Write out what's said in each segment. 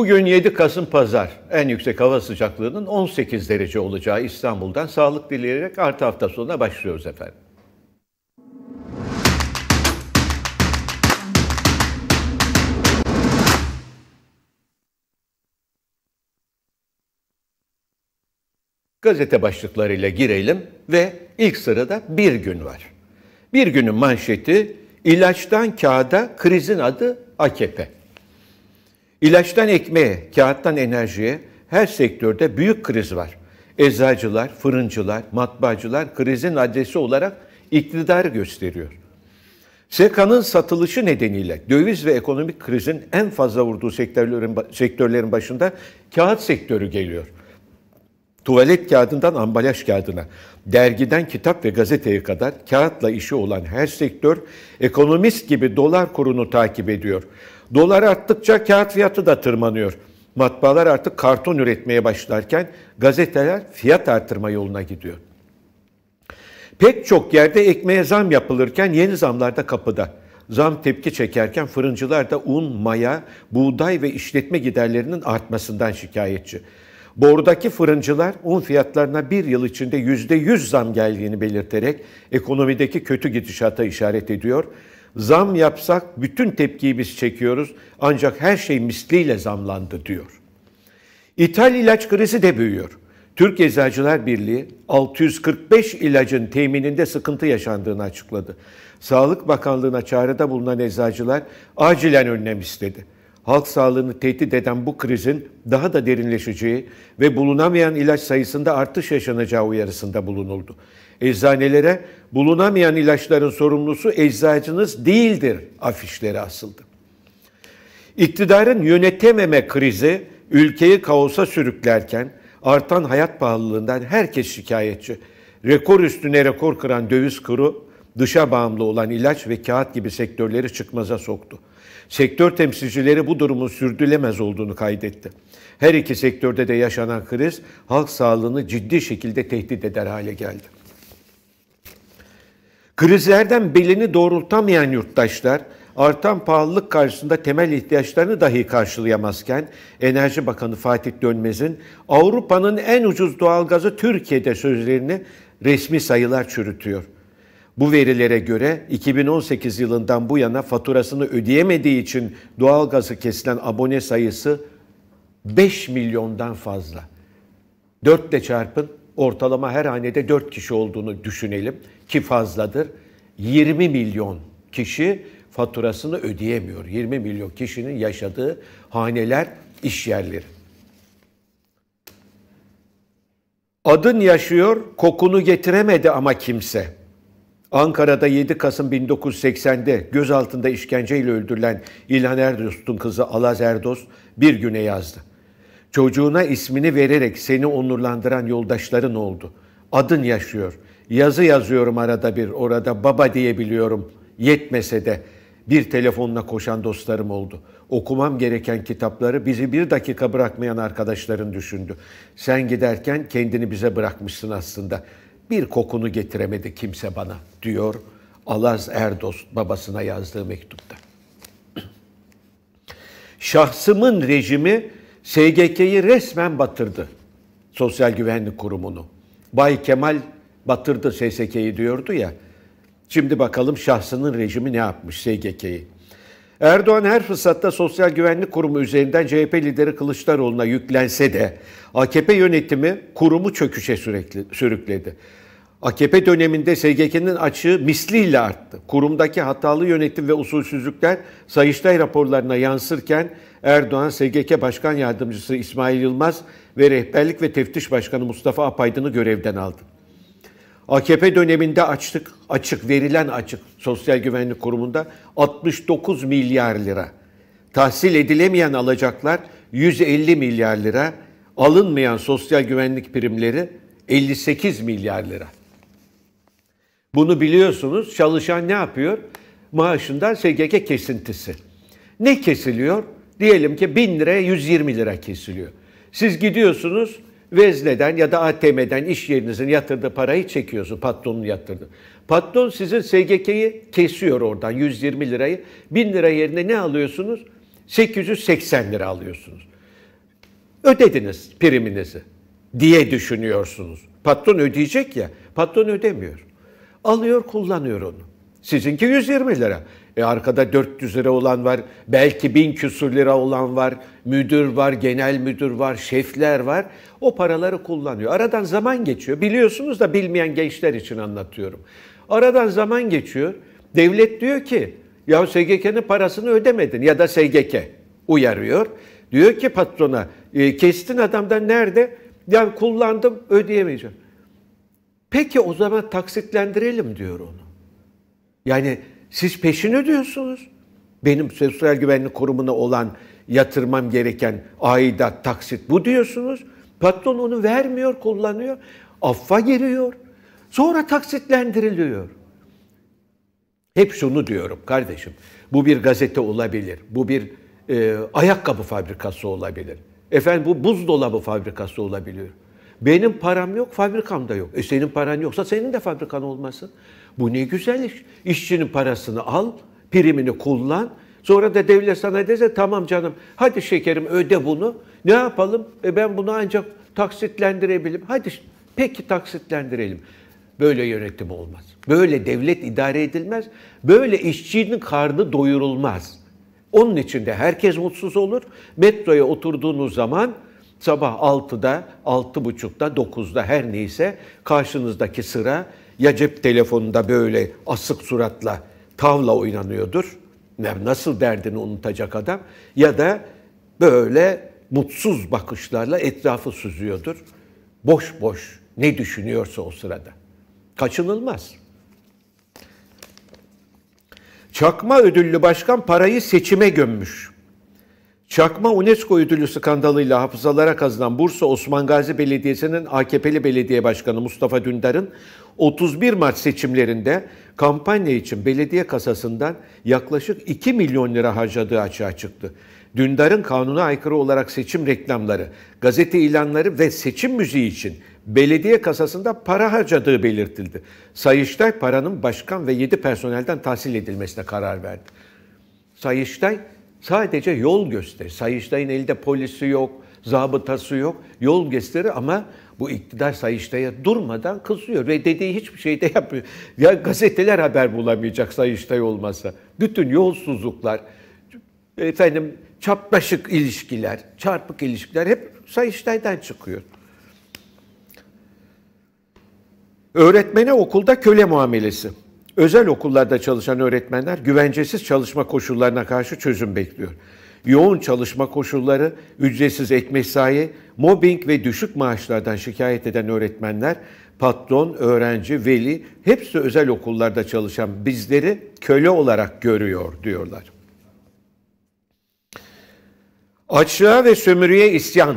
Bugün 7 Kasım Pazar. En yüksek hava sıcaklığının 18 derece olacağı İstanbul'dan sağlık dileyerek artı hafta sonuna başlıyoruz efendim. Gazete başlıklarıyla girelim ve ilk sırada bir gün var. Bir günün manşeti ilaçtan kağıda krizin adı AKP. İlaçtan ekmeğe, kağıttan enerjiye her sektörde büyük kriz var. Eczacılar, fırıncılar, matbaacılar krizin adresi olarak iktidar gösteriyor. SEKA'nın satılışı nedeniyle döviz ve ekonomik krizin en fazla vurduğu sektörlerin, sektörlerin başında kağıt sektörü geliyor. Tuvalet kağıdından ambalaj kağıdına, dergiden kitap ve gazeteye kadar kağıtla işi olan her sektör ekonomist gibi dolar kurunu takip ediyor. Dolar arttıkça kağıt fiyatı da tırmanıyor. Matbaalar artık karton üretmeye başlarken gazeteler fiyat artırma yoluna gidiyor. Pek çok yerde ekmeğe zam yapılırken yeni zamlar da kapıda. Zam tepki çekerken fırıncılar da un, maya, buğday ve işletme giderlerinin artmasından şikayetçi. Bordaki fırıncılar un fiyatlarına bir yıl içinde yüzde yüz zam geldiğini belirterek ekonomideki kötü gidişata işaret ediyor. Zam yapsak bütün tepkiyi biz çekiyoruz ancak her şey misliyle zamlandı diyor. İthal ilaç krizi de büyüyor. Türk Eczacılar Birliği 645 ilacın temininde sıkıntı yaşandığını açıkladı. Sağlık Bakanlığı'na çağrıda bulunan eczacılar acilen önlem istedi. Halk sağlığını tehdit eden bu krizin daha da derinleşeceği ve bulunamayan ilaç sayısında artış yaşanacağı uyarısında bulunuldu eczanelere bulunamayan ilaçların sorumlusu eczacınız değildir afişleri asıldı. İktidarın yönetememe krizi ülkeyi kaosa sürüklerken artan hayat pahalılığından herkes şikayetçi. Rekor üstüne rekor kıran döviz kuru dışa bağımlı olan ilaç ve kağıt gibi sektörleri çıkmaza soktu. Sektör temsilcileri bu durumun sürdülemez olduğunu kaydetti. Her iki sektörde de yaşanan kriz halk sağlığını ciddi şekilde tehdit eder hale geldi. Krizlerden belini doğrultamayan yurttaşlar artan pahalılık karşısında temel ihtiyaçlarını dahi karşılayamazken Enerji Bakanı Fatih Dönmez'in Avrupa'nın en ucuz doğalgazı Türkiye'de sözlerini resmi sayılar çürütüyor. Bu verilere göre 2018 yılından bu yana faturasını ödeyemediği için doğalgazı kesilen abone sayısı 5 milyondan fazla. 4 ile çarpın ortalama her hanede 4 kişi olduğunu düşünelim ki fazladır. 20 milyon kişi faturasını ödeyemiyor. 20 milyon kişinin yaşadığı haneler, iş yerleri. Adın yaşıyor, kokunu getiremedi ama kimse.'' Ankara'da 7 Kasım 1980'de gözaltında işkenceyle öldürülen İlhan Erdost'un kızı Alaz Erdost bir güne yazdı. Çocuğuna ismini vererek seni onurlandıran yoldaşların oldu. Adın yaşıyor. Yazı yazıyorum arada bir orada baba diyebiliyorum. Yetmese de bir telefonla koşan dostlarım oldu. Okumam gereken kitapları bizi bir dakika bırakmayan arkadaşların düşündü. Sen giderken kendini bize bırakmışsın aslında. Bir kokunu getiremedi kimse bana diyor Alaz Erdost babasına yazdığı mektupta. Şahsımın rejimi SGK'yi resmen batırdı. Sosyal Güvenlik Kurumu'nu. Bay Kemal batırdı SSK'yi diyordu ya. Şimdi bakalım şahsının rejimi ne yapmış SGK'yi. Erdoğan her fırsatta Sosyal Güvenlik Kurumu üzerinden CHP lideri Kılıçdaroğlu'na yüklense de AKP yönetimi kurumu çöküşe sürekli, sürükledi. AKP döneminde SGK'nin açığı misliyle arttı. Kurumdaki hatalı yönetim ve usulsüzlükler Sayıştay raporlarına yansırken Erdoğan, SGK Başkan Yardımcısı İsmail Yılmaz ve Rehberlik ve Teftiş Başkanı Mustafa Apaydın'ı görevden aldı. AKP döneminde açtık, açık, verilen açık Sosyal Güvenlik Kurumu'nda 69 milyar lira. Tahsil edilemeyen alacaklar 150 milyar lira, alınmayan sosyal güvenlik primleri 58 milyar lira. Bunu biliyorsunuz. Çalışan ne yapıyor? Maaşından SGK kesintisi. Ne kesiliyor? Diyelim ki 1000 liraya 120 lira kesiliyor. Siz gidiyorsunuz vezneden ya da ATM'den iş yerinizin yatırdığı parayı çekiyorsun. Patronun yatırdı. Patron sizin SGK'yi kesiyor oradan 120 lirayı. 1000 lira yerine ne alıyorsunuz? 880 lira alıyorsunuz. Ödediniz priminizi diye düşünüyorsunuz. Patron ödeyecek ya. Patron ödemiyor. Alıyor kullanıyor onu. Sizinki 120 lira. E arkada 400 lira olan var, belki bin küsur lira olan var, müdür var, genel müdür var, şefler var. O paraları kullanıyor. Aradan zaman geçiyor. Biliyorsunuz da bilmeyen gençler için anlatıyorum. Aradan zaman geçiyor. Devlet diyor ki ya SGK'nın parasını ödemedin ya da SGK uyarıyor. Diyor ki patrona e, kestin adamdan nerede? Yani kullandım ödeyemeyeceğim. Peki o zaman taksitlendirelim diyor onu. Yani siz peşin ödüyorsunuz. Benim Sosyal Güvenlik Kurumu'na olan yatırmam gereken ayda taksit bu diyorsunuz. Patron onu vermiyor, kullanıyor. Affa giriyor. Sonra taksitlendiriliyor. Hep şunu diyorum kardeşim. Bu bir gazete olabilir. Bu bir e, ayakkabı fabrikası olabilir. Efendim bu buzdolabı fabrikası olabilir. Benim param yok, fabrikam da yok. E senin paran yoksa senin de fabrikan olmasın. Bu ne güzel iş. İşçinin parasını al, primini kullan. Sonra da devlet sana dese tamam canım hadi şekerim öde bunu. Ne yapalım? E ben bunu ancak taksitlendirebilirim. Hadi peki taksitlendirelim. Böyle yönetim olmaz. Böyle devlet idare edilmez. Böyle işçinin karnı doyurulmaz. Onun içinde herkes mutsuz olur. Metroya oturduğunuz zaman Sabah 6'da, 6.30'da, 9'da her neyse karşınızdaki sıra ya cep telefonunda böyle asık suratla tavla oynanıyordur. Nasıl derdini unutacak adam ya da böyle mutsuz bakışlarla etrafı süzüyordur. Boş boş ne düşünüyorsa o sırada. Kaçınılmaz. Çakma ödüllü başkan parayı seçime gömmüş. Çakma UNESCO ödülü skandalıyla hafızalara kazınan Bursa Osman Gazi Belediyesi'nin AKP'li belediye başkanı Mustafa Dündar'ın 31 Mart seçimlerinde kampanya için belediye kasasından yaklaşık 2 milyon lira harcadığı açığa çıktı. Dündar'ın kanuna aykırı olarak seçim reklamları, gazete ilanları ve seçim müziği için belediye kasasında para harcadığı belirtildi. Sayıştay paranın başkan ve 7 personelden tahsil edilmesine karar verdi. Sayıştay Sadece yol gösteri. Sayıştay'ın elde polisi yok, zabıtası yok. Yol gösteri ama bu iktidar Sayıştay'a durmadan kızıyor ve dediği hiçbir şey de yapmıyor. Ya gazeteler haber bulamayacak Sayıştay olmasa. Bütün yolsuzluklar, efendim çapraşık ilişkiler, çarpık ilişkiler hep Sayıştay'dan çıkıyor. Öğretmene okulda köle muamelesi. Özel okullarda çalışan öğretmenler güvencesiz çalışma koşullarına karşı çözüm bekliyor. Yoğun çalışma koşulları, ücretsiz ek mesai, mobbing ve düşük maaşlardan şikayet eden öğretmenler, patron, öğrenci, veli hepsi özel okullarda çalışan bizleri köle olarak görüyor diyorlar. Açlığa ve sömürüye isyan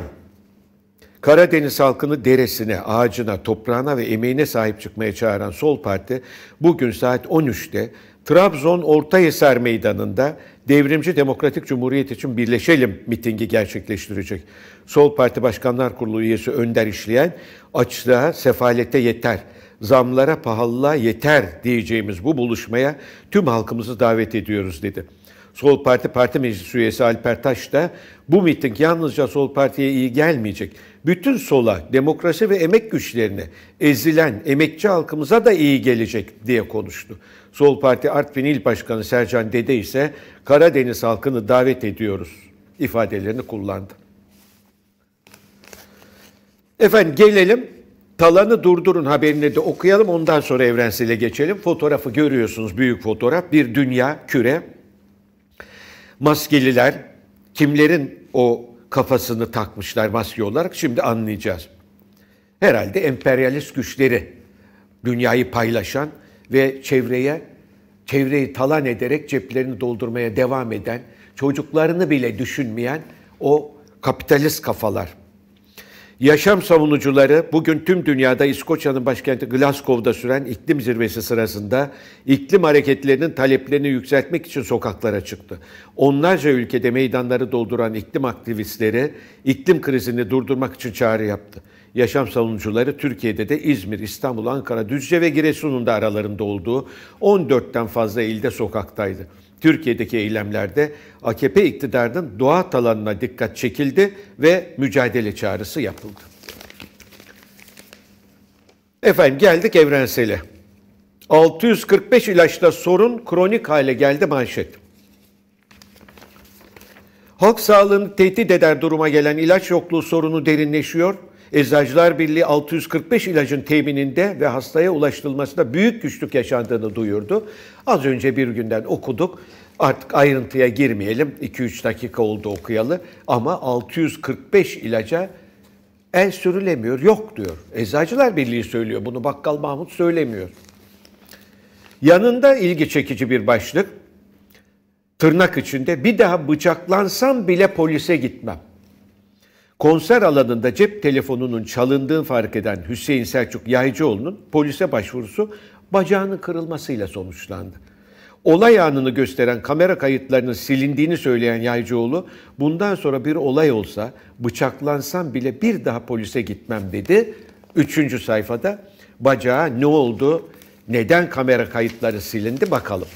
Karadeniz halkını deresine, ağacına, toprağına ve emeğine sahip çıkmaya çağıran Sol Parti bugün saat 13'te Trabzon Ortayeser Meydanı'nda Devrimci Demokratik Cumhuriyet için Birleşelim mitingi gerçekleştirecek. Sol Parti Başkanlar Kurulu üyesi Önder İşleyen, açlığa, sefalete yeter, zamlara, pahalılığa yeter diyeceğimiz bu buluşmaya tüm halkımızı davet ediyoruz dedi. Sol Parti Parti Meclisi üyesi Alper Taş da bu miting yalnızca Sol Parti'ye iyi gelmeyecek bütün sola, demokrasi ve emek güçlerine, ezilen emekçi halkımıza da iyi gelecek diye konuştu. Sol Parti Artvin İl Başkanı Sercan Dede ise Karadeniz halkını davet ediyoruz ifadelerini kullandı. Efendim gelelim Talanı durdurun haberini de okuyalım ondan sonra evrensele geçelim. Fotoğrafı görüyorsunuz büyük fotoğraf bir dünya küre. Maskeliler kimlerin o kafasını takmışlar maske olarak şimdi anlayacağız. Herhalde emperyalist güçleri dünyayı paylaşan ve çevreye çevreyi talan ederek ceplerini doldurmaya devam eden, çocuklarını bile düşünmeyen o kapitalist kafalar Yaşam savunucuları bugün tüm dünyada İskoçya'nın başkenti Glasgow'da süren iklim zirvesi sırasında iklim hareketlerinin taleplerini yükseltmek için sokaklara çıktı. Onlarca ülkede meydanları dolduran iklim aktivistleri iklim krizini durdurmak için çağrı yaptı. Yaşam savunucuları Türkiye'de de İzmir, İstanbul, Ankara, Düzce ve Giresun'un da aralarında olduğu 14'ten fazla ilde sokaktaydı. Türkiye'deki eylemlerde AKP iktidarının doğa talanına dikkat çekildi ve mücadele çağrısı yapıldı. Efendim geldik evrensele. 645 ilaçta sorun kronik hale geldi manşet. Halk sağlığını tehdit eder duruma gelen ilaç yokluğu sorunu derinleşiyor. Eczacılar Birliği 645 ilacın temininde ve hastaya ulaştırılmasında büyük güçlük yaşandığını duyurdu. Az önce bir günden okuduk. Artık ayrıntıya girmeyelim. 2-3 dakika oldu okuyalı. Ama 645 ilaca el sürülemiyor, yok diyor. Eczacılar Birliği söylüyor. Bunu Bakkal Mahmut söylemiyor. Yanında ilgi çekici bir başlık. Tırnak içinde bir daha bıçaklansam bile polise gitmem. Konser alanında cep telefonunun çalındığını fark eden Hüseyin Selçuk Yaycıoğlu'nun polise başvurusu bacağının kırılmasıyla sonuçlandı. Olay anını gösteren kamera kayıtlarının silindiğini söyleyen Yaycıoğlu, bundan sonra bir olay olsa bıçaklansam bile bir daha polise gitmem dedi. Üçüncü sayfada bacağı ne oldu, neden kamera kayıtları silindi bakalım.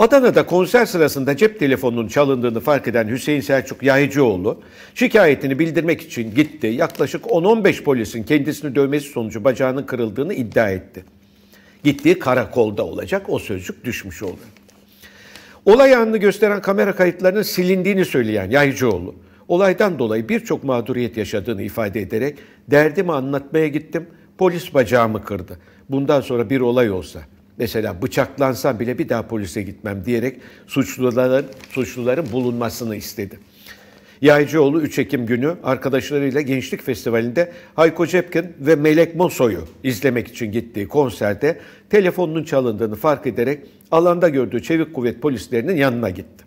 Adana'da konser sırasında cep telefonunun çalındığını fark eden Hüseyin Selçuk Yaycıoğlu şikayetini bildirmek için gitti. Yaklaşık 10-15 polisin kendisini dövmesi sonucu bacağının kırıldığını iddia etti. Gittiği karakolda olacak o sözcük düşmüş oldu. Olay anını gösteren kamera kayıtlarının silindiğini söyleyen Yaycıoğlu, olaydan dolayı birçok mağduriyet yaşadığını ifade ederek derdimi anlatmaya gittim, polis bacağımı kırdı. Bundan sonra bir olay olsa mesela bıçaklansam bile bir daha polise gitmem diyerek suçluların, suçluların bulunmasını istedi. Yaycıoğlu 3 Ekim günü arkadaşlarıyla Gençlik Festivali'nde Hayko Cepkin ve Melek Moso'yu izlemek için gittiği konserde telefonunun çalındığını fark ederek alanda gördüğü çevik kuvvet polislerinin yanına gitti.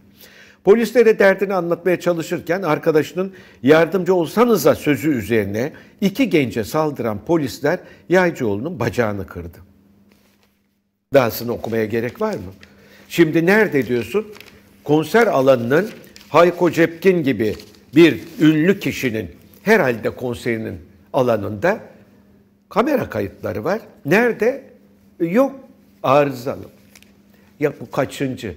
Polislere derdini anlatmaya çalışırken arkadaşının yardımcı olsanıza sözü üzerine iki gence saldıran polisler Yaycıoğlu'nun bacağını kırdı dahasını okumaya gerek var mı? Şimdi nerede diyorsun? Konser alanının Hayko Cepkin gibi bir ünlü kişinin herhalde konserinin alanında kamera kayıtları var. Nerede? Yok arızalı. Ya bu kaçıncı?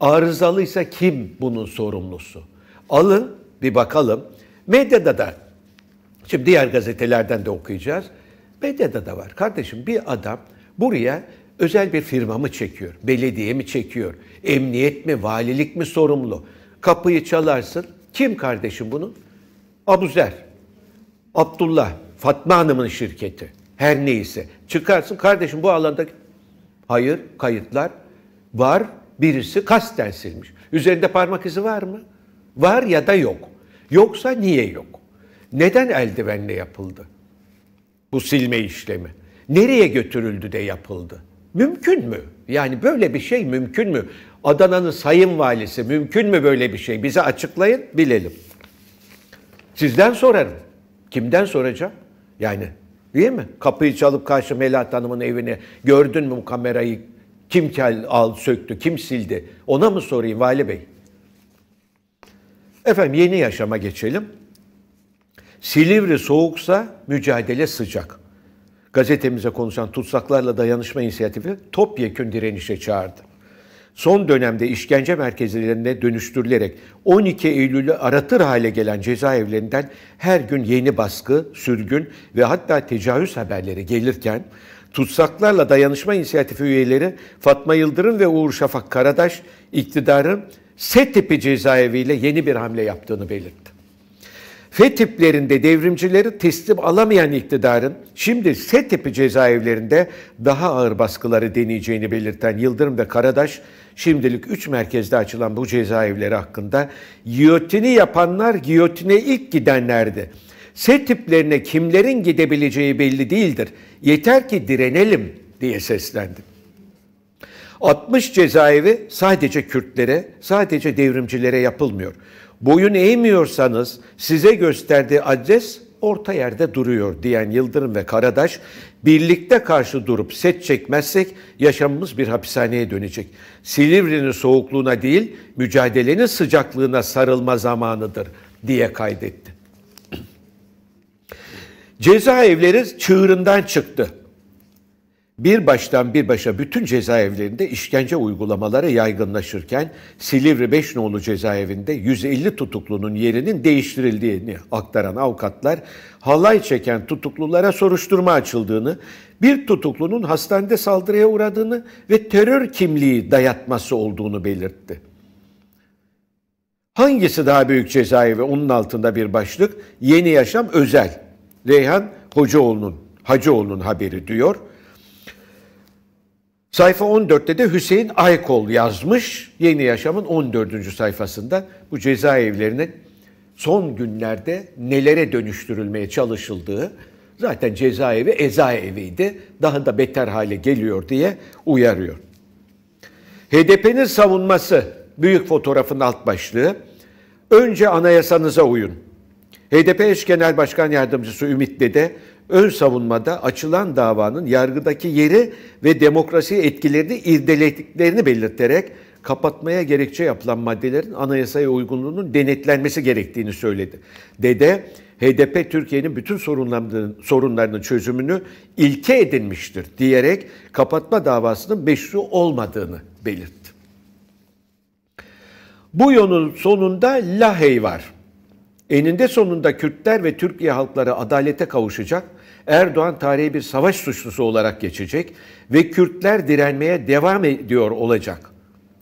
Arızalıysa kim bunun sorumlusu? Alın bir bakalım. Medyada da, şimdi diğer gazetelerden de okuyacağız. Medyada da var. Kardeşim bir adam buraya Özel bir firma mı çekiyor? Belediye mi çekiyor? Emniyet mi? Valilik mi sorumlu? Kapıyı çalarsın. Kim kardeşim bunu? Abuzer. Abdullah. Fatma Hanım'ın şirketi. Her neyse. Çıkarsın kardeşim bu alanda hayır kayıtlar var. Birisi kasten silmiş. Üzerinde parmak izi var mı? Var ya da yok. Yoksa niye yok? Neden eldivenle yapıldı? Bu silme işlemi. Nereye götürüldü de yapıldı? Mümkün mü? Yani böyle bir şey mümkün mü? Adana'nın sayın valisi mümkün mü böyle bir şey? Bize açıklayın, bilelim. Sizden sorarım. Kimden soracağım? Yani değil mi? Kapıyı çalıp karşı Melahat Hanım'ın evini gördün mü bu kamerayı? Kim kel al söktü, kim sildi? Ona mı sorayım Vali Bey? Efendim yeni yaşama geçelim. Silivri soğuksa mücadele sıcak gazetemize konuşan tutsaklarla dayanışma inisiyatifi topyekün direnişe çağırdı. Son dönemde işkence merkezlerine dönüştürülerek 12 Eylül'ü aratır hale gelen cezaevlerinden her gün yeni baskı, sürgün ve hatta tecavüz haberleri gelirken tutsaklarla dayanışma inisiyatifi üyeleri Fatma Yıldırım ve Uğur Şafak Karadaş iktidarın S tipi cezaeviyle yeni bir hamle yaptığını belirtti. F tiplerinde devrimcileri teslim alamayan iktidarın şimdi S tipi cezaevlerinde daha ağır baskıları deneyeceğini belirten Yıldırım ve Karadaş, şimdilik 3 merkezde açılan bu cezaevleri hakkında giyotini yapanlar giyotine ilk gidenlerdi. S tiplerine kimlerin gidebileceği belli değildir. Yeter ki direnelim diye seslendi. 60 cezaevi sadece Kürtlere, sadece devrimcilere yapılmıyor boyun eğmiyorsanız size gösterdiği adres orta yerde duruyor diyen Yıldırım ve Karadaş birlikte karşı durup set çekmezsek yaşamımız bir hapishaneye dönecek. Silivri'nin soğukluğuna değil mücadelenin sıcaklığına sarılma zamanıdır diye kaydetti. Cezaevleri çığırından çıktı bir baştan bir başa bütün cezaevlerinde işkence uygulamaları yaygınlaşırken Silivri 5 nolu cezaevinde 150 tutuklunun yerinin değiştirildiğini aktaran avukatlar halay çeken tutuklulara soruşturma açıldığını, bir tutuklunun hastanede saldırıya uğradığını ve terör kimliği dayatması olduğunu belirtti. Hangisi daha büyük cezaevi? Onun altında bir başlık. Yeni Yaşam Özel. Reyhan Hocaoğlu'nun, Hacıoğlu'nun haberi diyor.'' Sayfa 14'te de Hüseyin Aykol yazmış Yeni Yaşam'ın 14. sayfasında bu cezaevlerinin son günlerde nelere dönüştürülmeye çalışıldığı zaten cezaevi ezaeviydi daha da beter hale geliyor diye uyarıyor. HDP'nin savunması büyük fotoğrafın alt başlığı önce anayasanıza uyun. HDP eş genel başkan yardımcısı Ümit Dede ön savunmada açılan davanın yargıdaki yeri ve demokrasi etkilerini irdelediklerini belirterek kapatmaya gerekçe yapılan maddelerin anayasaya uygunluğunun denetlenmesi gerektiğini söyledi. Dede, HDP Türkiye'nin bütün sorunlarının, sorunlarının çözümünü ilke edinmiştir diyerek kapatma davasının meşru olmadığını belirtti. Bu yolun sonunda Lahey var. Eninde sonunda Kürtler ve Türkiye halkları adalete kavuşacak Erdoğan tarihe bir savaş suçlusu olarak geçecek ve Kürtler direnmeye devam ediyor olacak.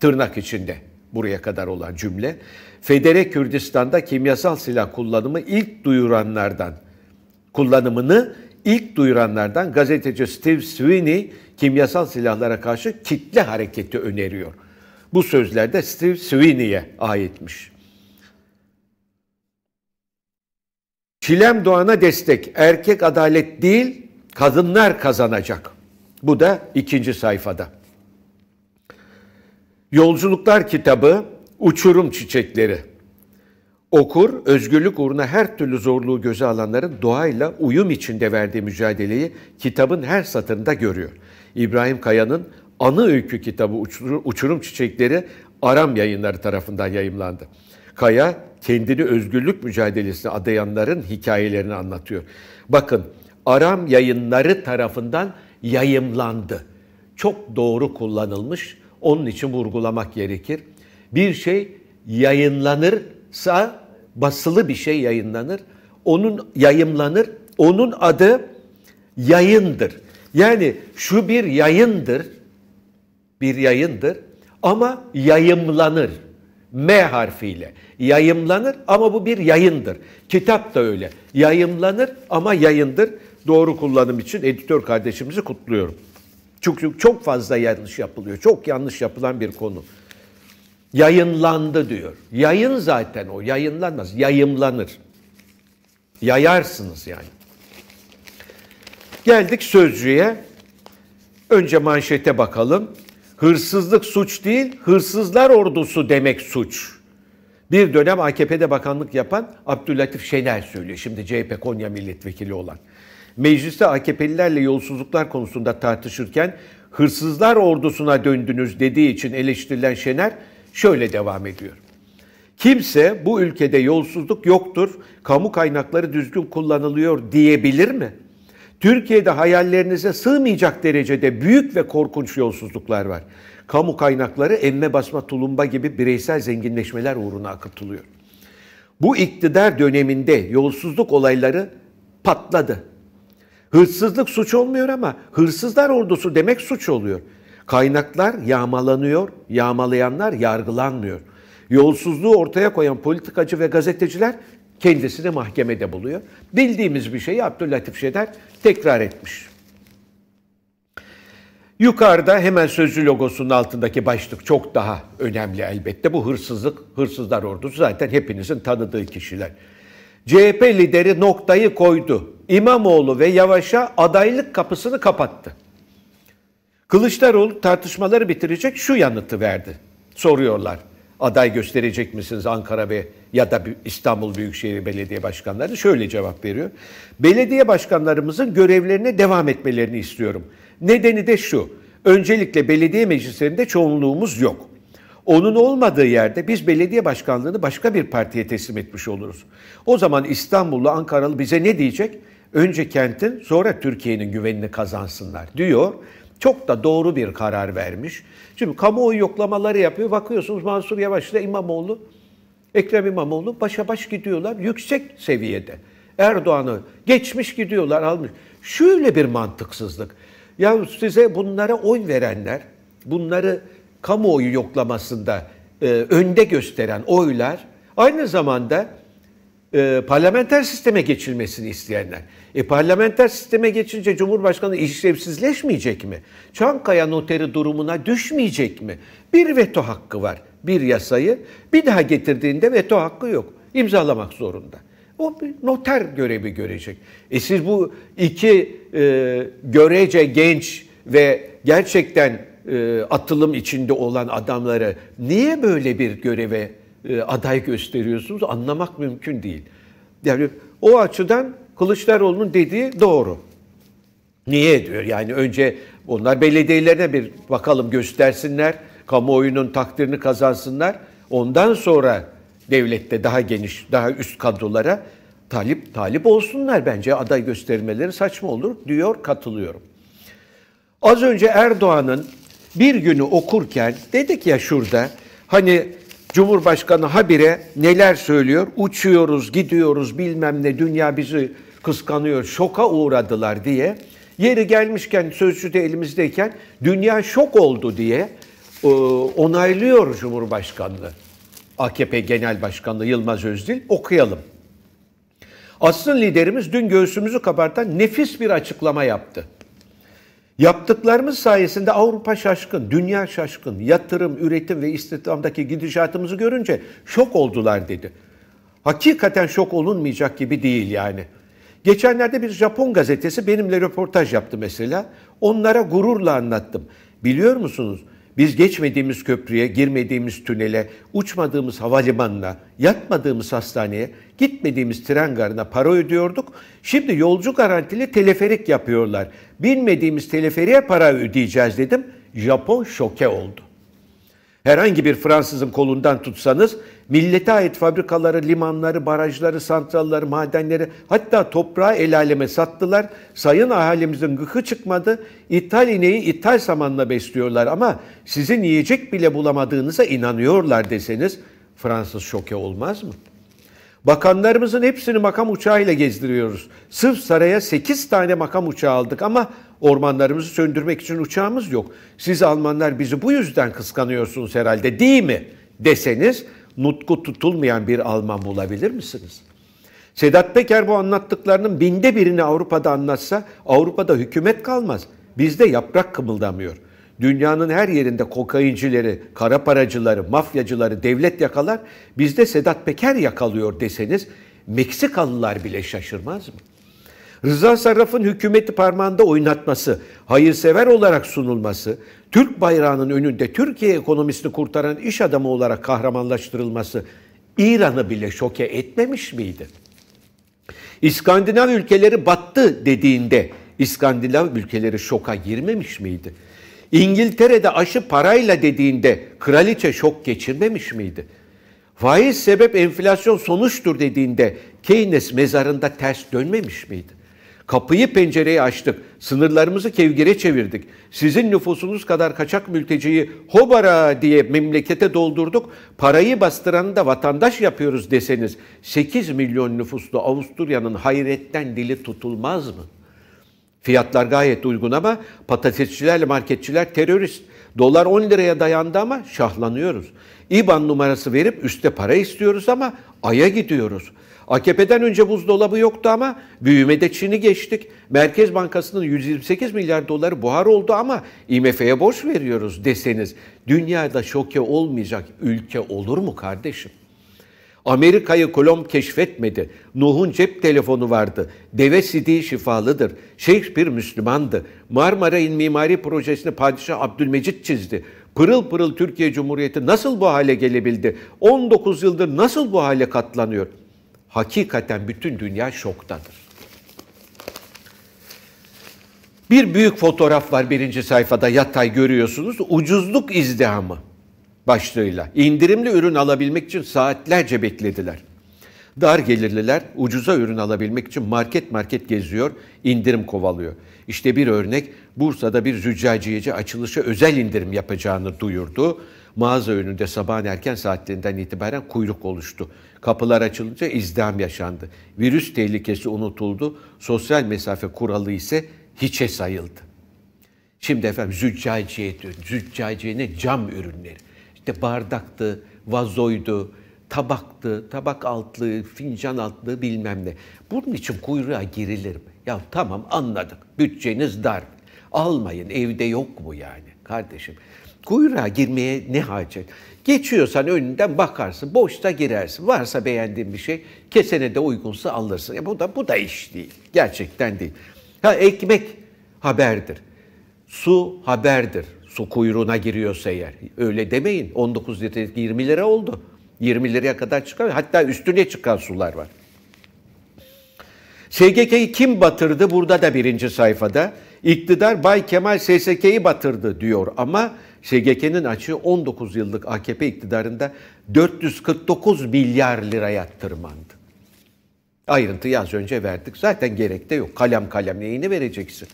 Tırnak içinde buraya kadar olan cümle. Federe Kürdistan'da kimyasal silah kullanımı ilk duyuranlardan kullanımını ilk duyuranlardan gazeteci Steve Sweeney kimyasal silahlara karşı kitle hareketi öneriyor. Bu sözler de Steve Sweeney'e aitmiş. Çilem Doğan'a destek. Erkek adalet değil, kadınlar kazanacak. Bu da ikinci sayfada. Yolculuklar kitabı Uçurum Çiçekleri. Okur, özgürlük uğruna her türlü zorluğu göze alanların doğayla uyum içinde verdiği mücadeleyi kitabın her satırında görüyor. İbrahim Kaya'nın Anı Öykü kitabı Uçurum Çiçekleri Aram yayınları tarafından yayımlandı. Kaya kendini özgürlük mücadelesine adayanların hikayelerini anlatıyor. Bakın Aram yayınları tarafından yayımlandı. Çok doğru kullanılmış. Onun için vurgulamak gerekir. Bir şey yayınlanırsa basılı bir şey yayınlanır. Onun yayımlanır. Onun adı yayındır. Yani şu bir yayındır. Bir yayındır ama yayımlanır. M harfiyle yayımlanır ama bu bir yayındır. Kitap da öyle. Yayımlanır ama yayındır. Doğru kullanım için editör kardeşimizi kutluyorum. Çünkü çok fazla yanlış yapılıyor. Çok yanlış yapılan bir konu. Yayınlandı diyor. Yayın zaten o. Yayınlanmaz. Yayımlanır. Yayarsınız yani. Geldik sözcüye. Önce manşete bakalım. Hırsızlık suç değil, hırsızlar ordusu demek suç. Bir dönem AKP'de bakanlık yapan Abdülatif Şener söylüyor. Şimdi CHP Konya milletvekili olan. Mecliste AKP'lilerle yolsuzluklar konusunda tartışırken hırsızlar ordusuna döndünüz dediği için eleştirilen Şener şöyle devam ediyor. Kimse bu ülkede yolsuzluk yoktur, kamu kaynakları düzgün kullanılıyor diyebilir mi?'' Türkiye'de hayallerinize sığmayacak derecede büyük ve korkunç yolsuzluklar var. Kamu kaynakları emme basma tulumba gibi bireysel zenginleşmeler uğruna akıtılıyor. Bu iktidar döneminde yolsuzluk olayları patladı. Hırsızlık suç olmuyor ama hırsızlar ordusu demek suç oluyor. Kaynaklar yağmalanıyor, yağmalayanlar yargılanmıyor. Yolsuzluğu ortaya koyan politikacı ve gazeteciler kendisini mahkemede buluyor. Bildiğimiz bir şeyi Abdülatif Şener tekrar etmiş. Yukarıda hemen sözlü logosunun altındaki başlık çok daha önemli elbette. Bu hırsızlık, hırsızlar ordusu zaten hepinizin tanıdığı kişiler. CHP lideri noktayı koydu. İmamoğlu ve Yavaş'a adaylık kapısını kapattı. Kılıçdaroğlu tartışmaları bitirecek şu yanıtı verdi. Soruyorlar aday gösterecek misiniz Ankara ve ya da İstanbul Büyükşehir Belediye Başkanları? Şöyle cevap veriyor. Belediye başkanlarımızın görevlerine devam etmelerini istiyorum. Nedeni de şu. Öncelikle belediye meclislerinde çoğunluğumuz yok. Onun olmadığı yerde biz belediye başkanlığını başka bir partiye teslim etmiş oluruz. O zaman İstanbullu, Ankaralı bize ne diyecek? Önce kentin sonra Türkiye'nin güvenini kazansınlar diyor. Çok da doğru bir karar vermiş. Şimdi kamuoyu yoklamaları yapıyor. Bakıyorsunuz Mansur Yavaş ile İmamoğlu, Ekrem İmamoğlu başa baş gidiyorlar yüksek seviyede. Erdoğan'ı geçmiş gidiyorlar almış. Şöyle bir mantıksızlık. Ya size bunlara oy verenler, bunları kamuoyu yoklamasında e, önde gösteren oylar aynı zamanda e, parlamenter sisteme geçilmesini isteyenler. E parlamenter sisteme geçince Cumhurbaşkanı işlevsizleşmeyecek mi? Çankaya noteri durumuna düşmeyecek mi? Bir veto hakkı var bir yasayı. Bir daha getirdiğinde veto hakkı yok. İmzalamak zorunda. O bir noter görevi görecek. E siz bu iki e, görece genç ve gerçekten e, atılım içinde olan adamları niye böyle bir göreve e, aday gösteriyorsunuz anlamak mümkün değil. Yani o açıdan Kılıçdaroğlu'nun dediği doğru. Niye diyor? Yani önce onlar belediyelerine bir bakalım göstersinler, kamuoyunun takdirini kazansınlar. Ondan sonra devlette daha geniş, daha üst kadrolara talip talip olsunlar bence aday göstermeleri saçma olur diyor katılıyorum. Az önce Erdoğan'ın bir günü okurken dedik ya şurada hani Cumhurbaşkanı habire neler söylüyor? Uçuyoruz, gidiyoruz bilmem ne dünya bizi kıskanıyor, şoka uğradılar diye. Yeri gelmişken sözcü de elimizdeyken dünya şok oldu diye e, onaylıyor Cumhurbaşkanlığı. AKP Genel Başkanı Yılmaz Özdil okuyalım. Aslı liderimiz dün göğsümüzü kabartan nefis bir açıklama yaptı. Yaptıklarımız sayesinde Avrupa şaşkın, dünya şaşkın. Yatırım, üretim ve istihdamdaki gidişatımızı görünce şok oldular dedi. Hakikaten şok olunmayacak gibi değil yani. Geçenlerde bir Japon gazetesi benimle röportaj yaptı mesela. Onlara gururla anlattım. Biliyor musunuz? Biz geçmediğimiz köprüye, girmediğimiz tünele, uçmadığımız havalimanına, yatmadığımız hastaneye, gitmediğimiz tren garına para ödüyorduk. Şimdi yolcu garantili teleferik yapıyorlar. Binmediğimiz teleferiğe para ödeyeceğiz dedim. Japon şoke oldu. Herhangi bir Fransızın kolundan tutsanız millete ait fabrikaları, limanları, barajları, santralları, madenleri hatta toprağı el aleme sattılar. Sayın ahalimizin gıkı çıkmadı. İthal ineği ithal samanla besliyorlar ama sizin yiyecek bile bulamadığınıza inanıyorlar deseniz Fransız şoke olmaz mı? Bakanlarımızın hepsini makam uçağıyla gezdiriyoruz. Sırf saraya 8 tane makam uçağı aldık ama Ormanlarımızı söndürmek için uçağımız yok. Siz Almanlar bizi bu yüzden kıskanıyorsunuz herhalde değil mi deseniz nutku tutulmayan bir Alman bulabilir misiniz? Sedat Peker bu anlattıklarının binde birini Avrupa'da anlatsa Avrupa'da hükümet kalmaz. Bizde yaprak kımıldamıyor. Dünyanın her yerinde kokaincileri, kara paracıları, mafyacıları devlet yakalar. Bizde Sedat Peker yakalıyor deseniz Meksikalılar bile şaşırmaz mı? Rıza Sarraf'ın hükümeti parmağında oynatması, hayırsever olarak sunulması, Türk bayrağının önünde Türkiye ekonomisini kurtaran iş adamı olarak kahramanlaştırılması İran'ı bile şoke etmemiş miydi? İskandinav ülkeleri battı dediğinde İskandinav ülkeleri şoka girmemiş miydi? İngiltere'de aşı parayla dediğinde kraliçe şok geçirmemiş miydi? Faiz sebep enflasyon sonuçtur dediğinde Keynes mezarında ters dönmemiş miydi? Kapıyı pencereyi açtık. Sınırlarımızı kevgire çevirdik. Sizin nüfusunuz kadar kaçak mülteciyi hobara diye memlekete doldurduk. Parayı bastıranı da vatandaş yapıyoruz deseniz 8 milyon nüfuslu Avusturya'nın hayretten dili tutulmaz mı? Fiyatlar gayet uygun ama patatesçilerle marketçiler terörist. Dolar 10 liraya dayandı ama şahlanıyoruz. İBAN numarası verip üste para istiyoruz ama aya gidiyoruz.'' AKP'den önce buzdolabı yoktu ama büyümede Çin'i geçtik. Merkez Bankası'nın 128 milyar doları buhar oldu ama IMF'ye borç veriyoruz deseniz dünyada şoke olmayacak ülke olur mu kardeşim? Amerika'yı Kolomb keşfetmedi. Nuh'un cep telefonu vardı. Deve sidiği şifalıdır. Shakespeare Müslümandı. Marmara'nın mimari projesini Padişah Abdülmecit çizdi. Pırıl pırıl Türkiye Cumhuriyeti nasıl bu hale gelebildi? 19 yıldır nasıl bu hale katlanıyor? hakikaten bütün dünya şoktadır. Bir büyük fotoğraf var birinci sayfada yatay görüyorsunuz. Ucuzluk izdihamı başlığıyla. İndirimli ürün alabilmek için saatlerce beklediler. Dar gelirliler ucuza ürün alabilmek için market market geziyor, indirim kovalıyor. İşte bir örnek Bursa'da bir züccaciyeci açılışa özel indirim yapacağını duyurdu. Mağaza önünde sabahın erken saatlerinden itibaren kuyruk oluştu. Kapılar açılınca izdiham yaşandı. Virüs tehlikesi unutuldu. Sosyal mesafe kuralı ise hiçe sayıldı. Şimdi efendim züccaciye diyorum. Züccaciye ne? Cam ürünleri. İşte bardaktı, vazoydu, Tabaklı, tabak altlı, fincan altlı bilmem ne. Bunun için kuyruğa girilir mi? Ya tamam anladık. Bütçeniz dar. Almayın evde yok mu yani kardeşim? Kuyruğa girmeye ne hacet? Geçiyorsan önünden bakarsın, boşta girersin. Varsa beğendiğin bir şey, kesene de uygunsa alırsın. Ya bu da bu da iş değil. Gerçekten değil. Ha ekmek haberdir. Su haberdir. Su kuyruğuna giriyorsa eğer. Öyle demeyin. 19 litre 20 lira oldu. 20 liraya kadar çıkan hatta üstüne çıkan sular var. SGK'yi kim batırdı? Burada da birinci sayfada. İktidar Bay Kemal SSK'yi batırdı diyor ama SGK'nin açığı 19 yıllık AKP iktidarında 449 milyar liraya tırmandı. Ayrıntıyı az önce verdik. Zaten gerek de yok. Kalem kalem neyini vereceksin?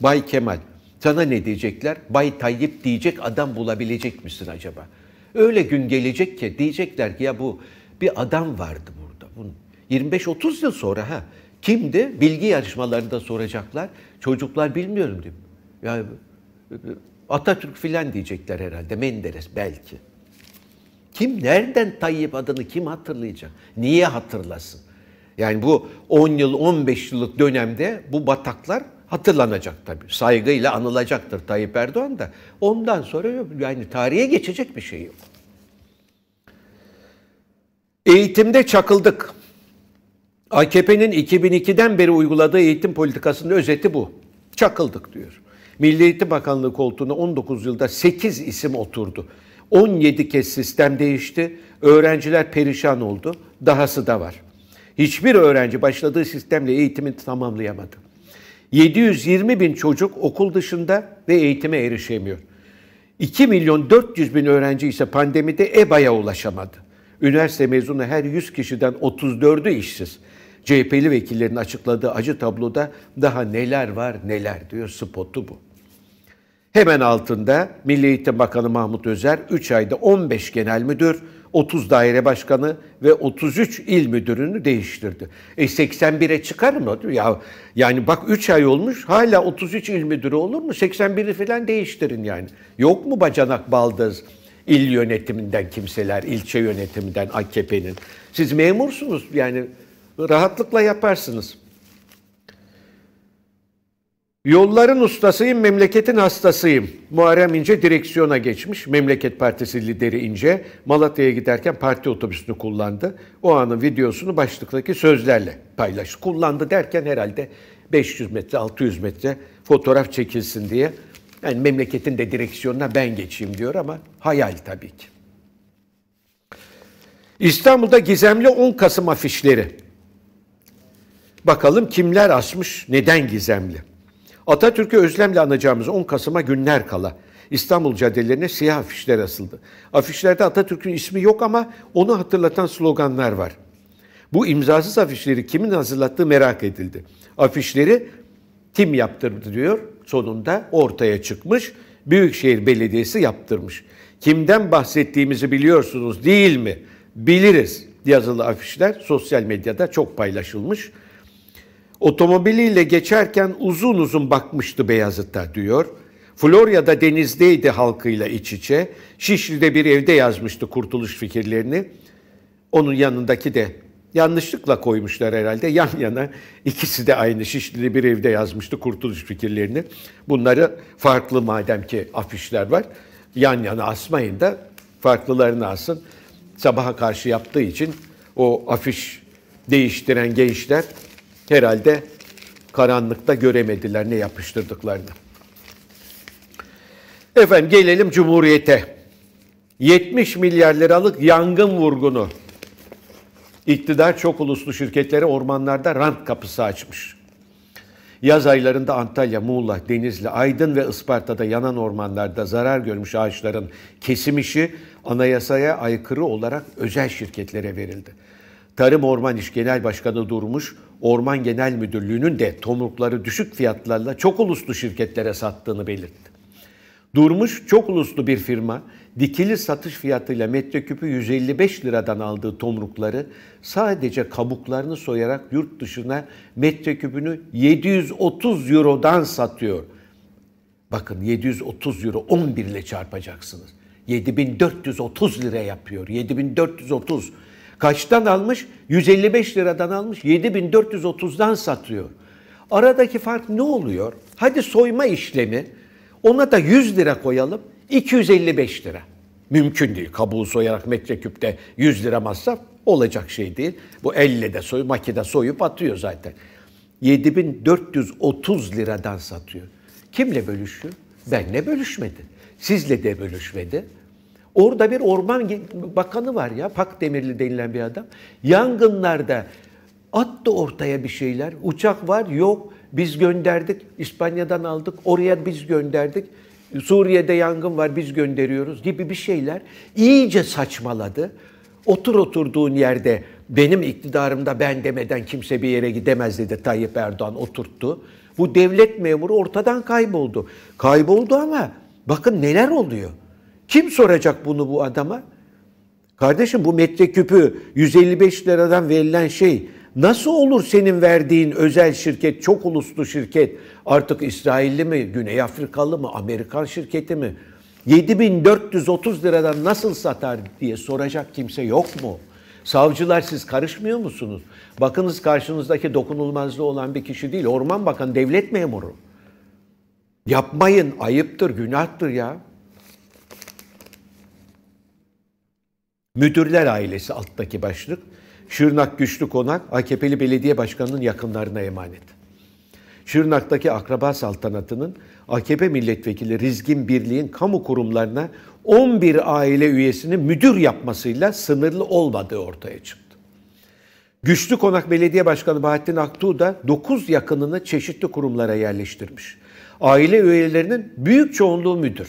Bay Kemal sana ne diyecekler? Bay Tayyip diyecek adam bulabilecek misin acaba? Öyle gün gelecek ki diyecekler ki ya bu bir adam vardı burada. 25-30 yıl sonra ha kimdi? Bilgi yarışmalarında soracaklar. Çocuklar bilmiyorum diyeyim Ya Atatürk filan diyecekler herhalde. Menderes belki. Kim nereden Tayyip adını kim hatırlayacak? Niye hatırlasın? Yani bu 10 yıl 15 yıllık dönemde bu bataklar hatırlanacak tabii. Saygıyla anılacaktır Tayyip Erdoğan da. Ondan sonra yani tarihe geçecek bir şey yok. Eğitimde çakıldık. AKP'nin 2002'den beri uyguladığı eğitim politikasının özeti bu. Çakıldık diyor. Milli Eğitim Bakanlığı koltuğuna 19 yılda 8 isim oturdu. 17 kez sistem değişti. Öğrenciler perişan oldu. Dahası da var. Hiçbir öğrenci başladığı sistemle eğitimini tamamlayamadı. 720 bin çocuk okul dışında ve eğitime erişemiyor. 2 milyon 400 bin öğrenci ise pandemide EBA'ya ulaşamadı. Üniversite mezunu her 100 kişiden 34'ü işsiz. CHP'li vekillerin açıkladığı acı tabloda daha neler var neler diyor spotu bu. Hemen altında Milli Eğitim Bakanı Mahmut Özer 3 ayda 15 genel müdür, 30 daire başkanı ve 33 il müdürünü değiştirdi. E 81'e çıkar mı? Ya yani bak 3 ay olmuş hala 33 il müdürü olur mu? 81'i falan değiştirin yani. Yok mu bacanak baldız? il yönetiminden kimseler, ilçe yönetiminden AKP'nin. Siz memursunuz yani rahatlıkla yaparsınız. Yolların ustasıyım, memleketin hastasıyım. Muharrem İnce direksiyona geçmiş. Memleket Partisi lideri İnce Malatya'ya giderken parti otobüsünü kullandı. O anın videosunu başlıktaki sözlerle paylaştı. Kullandı derken herhalde 500 metre, 600 metre fotoğraf çekilsin diye. Yani memleketin de direksiyonuna ben geçeyim diyor ama hayal tabii ki. İstanbul'da gizemli 10 Kasım afişleri. Bakalım kimler asmış, neden gizemli? Atatürk'ü özlemle anacağımız 10 Kasım'a günler kala İstanbul caddelerine siyah afişler asıldı. Afişlerde Atatürk'ün ismi yok ama onu hatırlatan sloganlar var. Bu imzasız afişleri kimin hazırlattığı merak edildi. Afişleri kim yaptırdı diyor. Sonunda ortaya çıkmış. Büyükşehir Belediyesi yaptırmış. Kimden bahsettiğimizi biliyorsunuz değil mi? Biliriz yazılı afişler sosyal medyada çok paylaşılmış. Otomobiliyle geçerken uzun uzun bakmıştı Beyazıt'a diyor. Florya'da denizdeydi halkıyla iç içe. Şişli'de bir evde yazmıştı kurtuluş fikirlerini. Onun yanındaki de yanlışlıkla koymuşlar herhalde yan yana. ikisi de aynı Şişli'de bir evde yazmıştı kurtuluş fikirlerini. Bunları farklı madem ki afişler var. Yan yana asmayın da farklılarını asın. Sabaha karşı yaptığı için o afiş değiştiren gençler Herhalde karanlıkta göremediler ne yapıştırdıklarını. Efendim gelelim Cumhuriyet'e. 70 milyar liralık yangın vurgunu. İktidar çok uluslu şirketlere ormanlarda rant kapısı açmış. Yaz aylarında Antalya, Muğla, Denizli, Aydın ve Isparta'da yanan ormanlarda zarar görmüş ağaçların kesim işi anayasaya aykırı olarak özel şirketlere verildi. Tarım Orman İş Genel Başkanı Durmuş, Orman Genel Müdürlüğü'nün de tomrukları düşük fiyatlarla çok uluslu şirketlere sattığını belirtti. Durmuş çok uluslu bir firma dikili satış fiyatıyla metreküpü 155 liradan aldığı tomrukları sadece kabuklarını soyarak yurt dışına metreküpünü 730 eurodan satıyor. Bakın 730 euro 11 ile çarpacaksınız. 7430 lira yapıyor. 7430 Kaçtan almış? 155 liradan almış. 7430'dan satıyor. Aradaki fark ne oluyor? Hadi soyma işlemi ona da 100 lira koyalım. 255 lira. Mümkün değil. Kabuğu soyarak metreküpte 100 lira masraf olacak şey değil. Bu elle de soy, makide soyup atıyor zaten. 7430 liradan satıyor. Kimle bölüşüyor? Benle bölüşmedi. Sizle de bölüşmedi. Orada bir orman bakanı var ya, Pak Demirli denilen bir adam. Yangınlarda attı ortaya bir şeyler. Uçak var, yok. Biz gönderdik, İspanya'dan aldık, oraya biz gönderdik. Suriye'de yangın var, biz gönderiyoruz gibi bir şeyler. İyice saçmaladı. Otur oturduğun yerde benim iktidarımda ben demeden kimse bir yere gidemez dedi Tayyip Erdoğan oturttu. Bu devlet memuru ortadan kayboldu. Kayboldu ama bakın neler oluyor. Kim soracak bunu bu adama? Kardeşim bu metreküpü 155 liradan verilen şey nasıl olur senin verdiğin özel şirket, çok uluslu şirket artık İsrailli mi, Güney Afrikalı mı, Amerikan şirketi mi? 7430 liradan nasıl satar diye soracak kimse yok mu? Savcılar siz karışmıyor musunuz? Bakınız karşınızdaki dokunulmazlığı olan bir kişi değil. Orman Bakanı devlet memuru. Yapmayın ayıptır, günahtır ya. Müdürler ailesi alttaki başlık. Şırnak Güçlü Konak AKP'li belediye başkanının yakınlarına emanet. Şırnak'taki akraba saltanatının AKP milletvekili Rizgin Birliğin kamu kurumlarına 11 aile üyesini müdür yapmasıyla sınırlı olmadığı ortaya çıktı. Güçlü Konak Belediye Başkanı Bahattin Aktuğ da 9 yakınını çeşitli kurumlara yerleştirmiş. Aile üyelerinin büyük çoğunluğu müdür.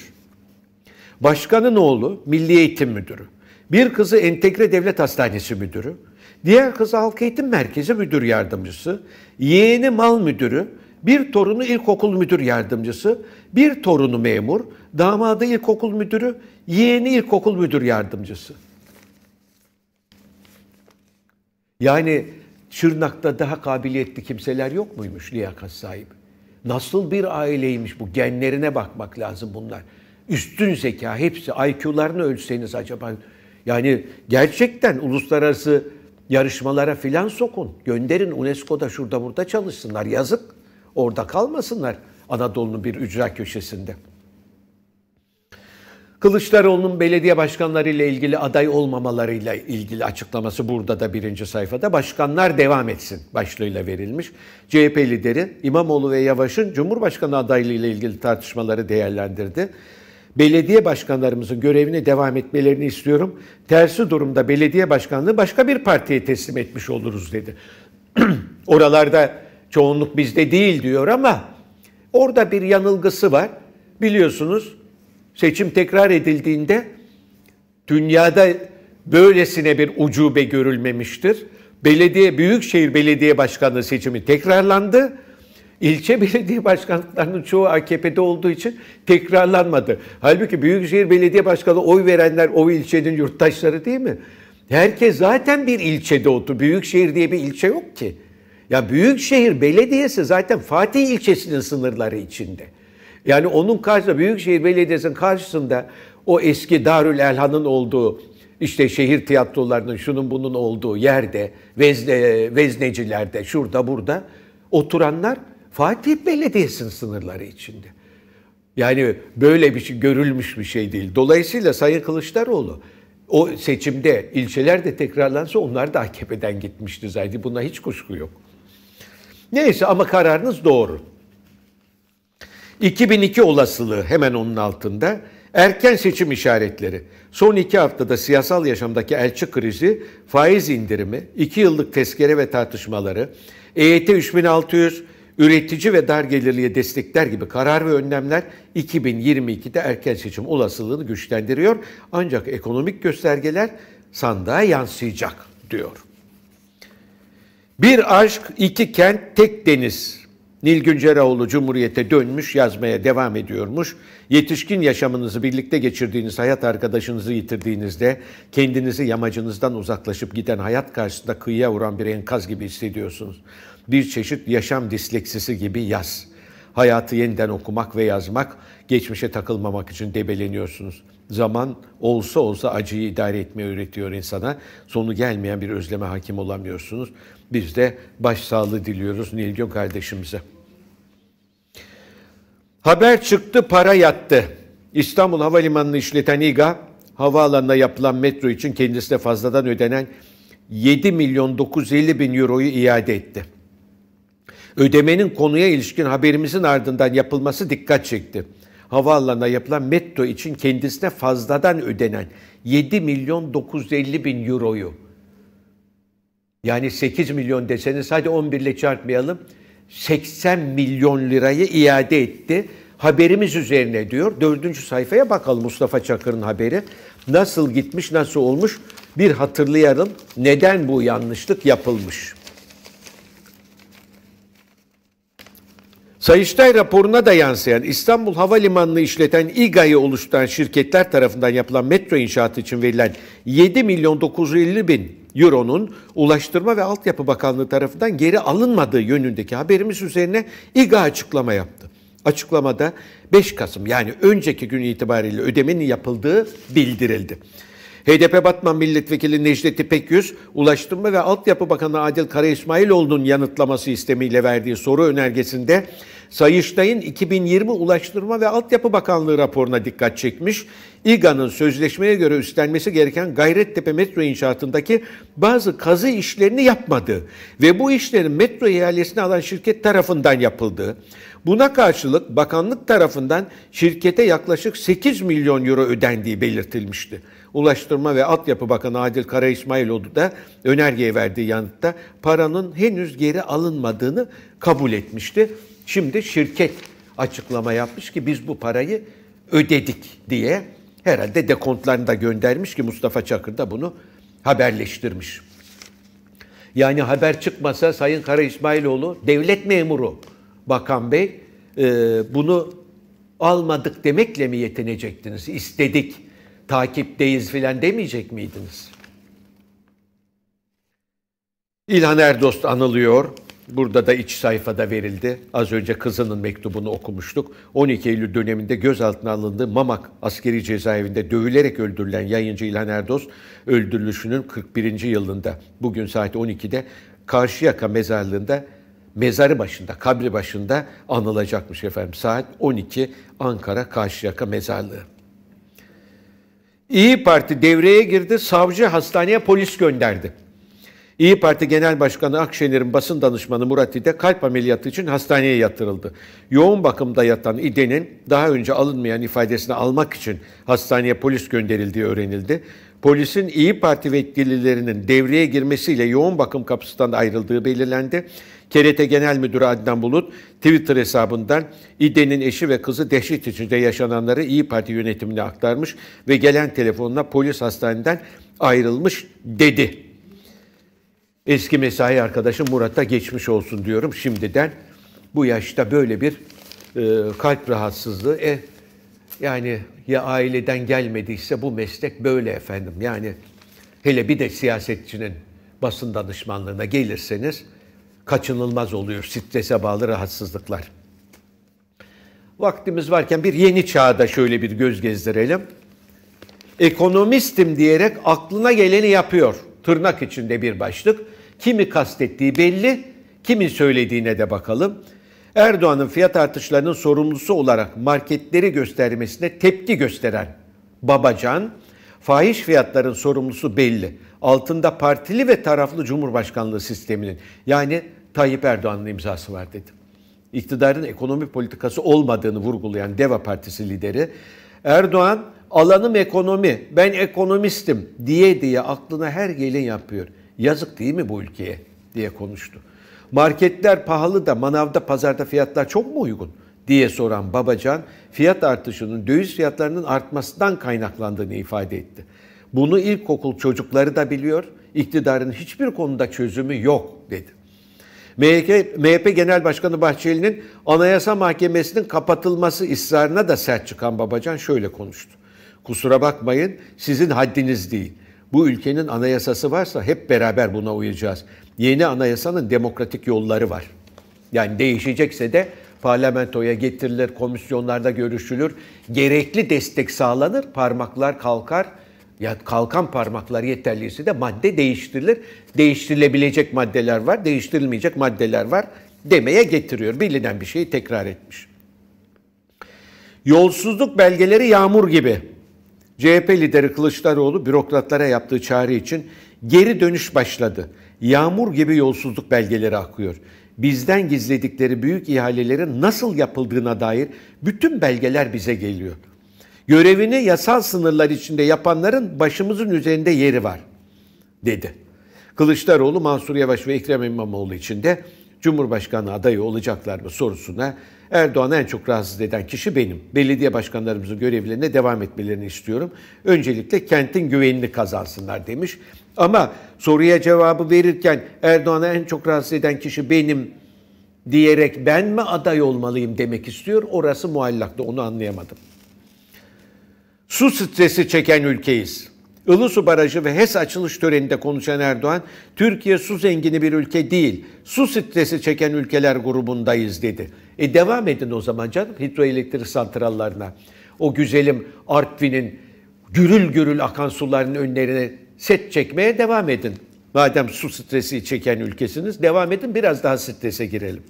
Başkanın oğlu Milli Eğitim Müdürü. Bir kızı Entegre Devlet Hastanesi müdürü, diğer kızı Halk Eğitim Merkezi müdür yardımcısı, yeğeni mal müdürü, bir torunu ilkokul müdür yardımcısı, bir torunu memur, damadı ilkokul müdürü, yeğeni ilkokul müdür yardımcısı. Yani Şırnak'ta daha kabiliyetli kimseler yok muymuş liyakat sahibi? Nasıl bir aileymiş bu? Genlerine bakmak lazım bunlar. Üstün zeka hepsi. IQ'larını ölçseniz acaba yani gerçekten uluslararası yarışmalara filan sokun. Gönderin UNESCO'da şurada burada çalışsınlar. Yazık. Orada kalmasınlar Anadolu'nun bir ücra köşesinde. Kılıçdaroğlu'nun belediye başkanları ile ilgili aday olmamalarıyla ilgili açıklaması burada da birinci sayfada. Başkanlar devam etsin başlığıyla verilmiş. CHP lideri İmamoğlu ve Yavaş'ın Cumhurbaşkanı adaylığı ile ilgili tartışmaları değerlendirdi belediye başkanlarımızın görevine devam etmelerini istiyorum. Tersi durumda belediye başkanlığı başka bir partiye teslim etmiş oluruz dedi. Oralarda çoğunluk bizde değil diyor ama orada bir yanılgısı var. Biliyorsunuz seçim tekrar edildiğinde dünyada böylesine bir ucube görülmemiştir. Belediye Büyükşehir Belediye Başkanlığı seçimi tekrarlandı İlçe belediye başkanlıklarının çoğu AKP'de olduğu için tekrarlanmadı. Halbuki Büyükşehir Belediye Başkanı oy verenler o ilçenin yurttaşları değil mi? Herkes zaten bir ilçede otu. Büyükşehir diye bir ilçe yok ki. Ya Büyükşehir Belediyesi zaten Fatih ilçesinin sınırları içinde. Yani onun karşısında Büyükşehir Belediyesi'nin karşısında o eski Darül Elhan'ın olduğu işte şehir tiyatrolarının şunun bunun olduğu yerde vezne, veznecilerde şurada burada oturanlar Fatih Belediyesi'nin sınırları içinde. Yani böyle bir şey görülmüş bir şey değil. Dolayısıyla Sayın Kılıçdaroğlu o seçimde ilçeler de tekrarlansa onlar da AKP'den gitmişti zaten. Buna hiç kuşku yok. Neyse ama kararınız doğru. 2002 olasılığı hemen onun altında. Erken seçim işaretleri. Son iki haftada siyasal yaşamdaki elçi krizi, faiz indirimi, iki yıllık tezkere ve tartışmaları, EYT 3600, üretici ve dar gelirliye destekler gibi karar ve önlemler 2022'de erken seçim olasılığını güçlendiriyor. Ancak ekonomik göstergeler sandığa yansıyacak diyor. Bir aşk, iki kent, tek deniz. Nil Günceroğlu Cumhuriyet'e dönmüş, yazmaya devam ediyormuş. Yetişkin yaşamınızı birlikte geçirdiğiniz hayat arkadaşınızı yitirdiğinizde kendinizi yamacınızdan uzaklaşıp giden hayat karşısında kıyıya vuran bir enkaz gibi hissediyorsunuz. Bir çeşit yaşam disleksisi gibi yaz. Hayatı yeniden okumak ve yazmak, geçmişe takılmamak için debeleniyorsunuz. Zaman olsa olsa acıyı idare etmeyi öğretiyor insana. Sonu gelmeyen bir özleme hakim olamıyorsunuz. Biz de başsağlığı diliyoruz Nilgün kardeşimize. Haber çıktı para yattı. İstanbul Havalimanı'nı işleten İGA havaalanına yapılan metro için kendisine fazladan ödenen 7 milyon 950 bin euroyu iade etti. Ödemenin konuya ilişkin haberimizin ardından yapılması dikkat çekti. Havaalanına yapılan metro için kendisine fazladan ödenen 7 milyon 950 bin euroyu yani 8 milyon deseniz hadi 11 ile çarpmayalım 80 milyon lirayı iade etti. Haberimiz üzerine diyor. Dördüncü sayfaya bakalım Mustafa Çakır'ın haberi. Nasıl gitmiş, nasıl olmuş bir hatırlayalım. Neden bu yanlışlık yapılmış? Sayıştay raporuna da yansıyan İstanbul Havalimanı'nı işleten İGA'yı oluşturan şirketler tarafından yapılan metro inşaatı için verilen 7 milyon 950 bin Euro'nun Ulaştırma ve Altyapı Bakanlığı tarafından geri alınmadığı yönündeki haberimiz üzerine İGA açıklama yaptı. Açıklamada 5 Kasım yani önceki gün itibariyle ödemenin yapıldığı bildirildi. HDP Batman Milletvekili Necdet İpekyüz, Ulaştırma ve Altyapı Bakanı Adil Kara İsmailoğlu'nun yanıtlaması istemiyle verdiği soru önergesinde Sayıştay'ın 2020 Ulaştırma ve Altyapı Bakanlığı raporuna dikkat çekmiş. İGA'nın sözleşmeye göre üstlenmesi gereken Gayrettepe metro inşaatındaki bazı kazı işlerini yapmadı ve bu işlerin metro ihalesini alan şirket tarafından yapıldı. Buna karşılık bakanlık tarafından şirkete yaklaşık 8 milyon euro ödendiği belirtilmişti. Ulaştırma ve Altyapı Bakanı Adil Kara İsmailoğlu da önergeye verdiği yanıtta paranın henüz geri alınmadığını kabul etmişti. Şimdi şirket açıklama yapmış ki biz bu parayı ödedik diye herhalde dekontlarını da göndermiş ki Mustafa Çakır da bunu haberleştirmiş. Yani haber çıkmasa Sayın Kara İsmailoğlu devlet memuru Bakan Bey e, bunu almadık demekle mi yetinecektiniz? İstedik, takipteyiz filan demeyecek miydiniz? İlhan Erdost anılıyor. Burada da iç sayfada verildi. Az önce kızının mektubunu okumuştuk. 12 Eylül döneminde gözaltına alındığı Mamak askeri cezaevinde dövülerek öldürülen yayıncı İlhan Erdoz, öldürülüşünün 41. yılında bugün saat 12'de Karşıyaka mezarlığında mezarı başında, kabri başında anılacakmış efendim. Saat 12 Ankara Karşıyaka mezarlığı. İyi Parti devreye girdi, savcı hastaneye polis gönderdi. İyi Parti Genel Başkanı Akşener'in basın danışmanı Murat İde kalp ameliyatı için hastaneye yatırıldı. Yoğun bakımda yatan İde'nin daha önce alınmayan ifadesini almak için hastaneye polis gönderildiği öğrenildi. Polisin İyi Parti vekillerinin devreye girmesiyle yoğun bakım kapısından ayrıldığı belirlendi. KRT Genel Müdürü Adnan Bulut Twitter hesabından İDE'nin eşi ve kızı dehşet içinde yaşananları İyi Parti yönetimine aktarmış ve gelen telefonla polis hastaneden ayrılmış dedi. Eski mesai arkadaşım Murat'a geçmiş olsun diyorum şimdiden. Bu yaşta böyle bir e, kalp rahatsızlığı. E, yani ya aileden gelmediyse bu meslek böyle efendim. Yani hele bir de siyasetçinin basın danışmanlığına gelirseniz kaçınılmaz oluyor strese bağlı rahatsızlıklar. Vaktimiz varken bir yeni çağda şöyle bir göz gezdirelim. Ekonomistim diyerek aklına geleni yapıyor. Tırnak içinde bir başlık. Kimi kastettiği belli, kimin söylediğine de bakalım. Erdoğan'ın fiyat artışlarının sorumlusu olarak marketleri göstermesine tepki gösteren Babacan, fahiş fiyatların sorumlusu belli. Altında partili ve taraflı Cumhurbaşkanlığı sisteminin yani Tayyip Erdoğan'ın imzası var dedi. İktidarın ekonomi politikası olmadığını vurgulayan DEVA Partisi lideri Erdoğan alanım ekonomi, ben ekonomistim diye diye aklına her gelin yapıyor. Yazık değil mi bu ülkeye diye konuştu. Marketler pahalı da manavda pazarda fiyatlar çok mu uygun diye soran Babacan fiyat artışının döviz fiyatlarının artmasından kaynaklandığını ifade etti. Bunu ilkokul çocukları da biliyor, İktidarın hiçbir konuda çözümü yok dedi. MHP, MHP Genel Başkanı Bahçeli'nin Anayasa Mahkemesi'nin kapatılması ısrarına da sert çıkan Babacan şöyle konuştu. Kusura bakmayın sizin haddiniz değil. Bu ülkenin anayasası varsa hep beraber buna uyacağız. Yeni anayasanın demokratik yolları var. Yani değişecekse de parlamentoya getirilir, komisyonlarda görüşülür. Gerekli destek sağlanır, parmaklar kalkar. Ya kalkan parmaklar yeterliyse de madde değiştirilir. Değiştirilebilecek maddeler var, değiştirilmeyecek maddeler var demeye getiriyor. Bilinen bir şeyi tekrar etmiş. Yolsuzluk belgeleri yağmur gibi. CHP lideri Kılıçdaroğlu bürokratlara yaptığı çağrı için geri dönüş başladı. Yağmur gibi yolsuzluk belgeleri akıyor. Bizden gizledikleri büyük ihalelerin nasıl yapıldığına dair bütün belgeler bize geliyor. Görevini yasal sınırlar içinde yapanların başımızın üzerinde yeri var." dedi. Kılıçdaroğlu Mansur Yavaş ve Ekrem İmamoğlu için de Cumhurbaşkanı adayı olacaklar mı sorusuna Erdoğan'ı en çok rahatsız eden kişi benim. Belediye başkanlarımızın görevlerine devam etmelerini istiyorum. Öncelikle kentin güvenini kazansınlar demiş. Ama soruya cevabı verirken Erdoğan'ı en çok rahatsız eden kişi benim diyerek ben mi aday olmalıyım demek istiyor. Orası muallakta onu anlayamadım. Su stresi çeken ülkeyiz. Ilısu Barajı ve HES açılış töreninde konuşan Erdoğan, Türkiye su zengini bir ülke değil, su stresi çeken ülkeler grubundayız dedi. E devam edin o zaman canım hidroelektrik santrallarına. O güzelim Artvin'in gürül gürül akan suların önlerine set çekmeye devam edin. Madem su stresi çeken ülkesiniz devam edin biraz daha strese girelim.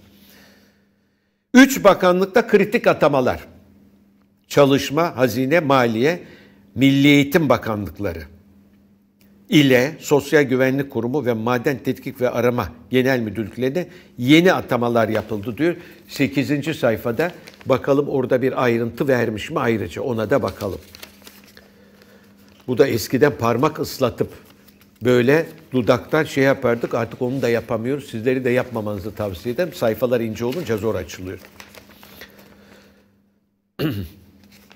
Üç bakanlıkta kritik atamalar. Çalışma, Hazine, Maliye, Milli Eğitim Bakanlıkları ile Sosyal Güvenlik Kurumu ve Maden Tetkik ve Arama Genel Müdürlüklerine yeni atamalar yapıldı diyor. 8. sayfada bakalım orada bir ayrıntı vermiş mi ayrıca ona da bakalım. Bu da eskiden parmak ıslatıp böyle dudaktan şey yapardık artık onu da yapamıyoruz. Sizleri de yapmamanızı tavsiye ederim. Sayfalar ince olunca zor açılıyor.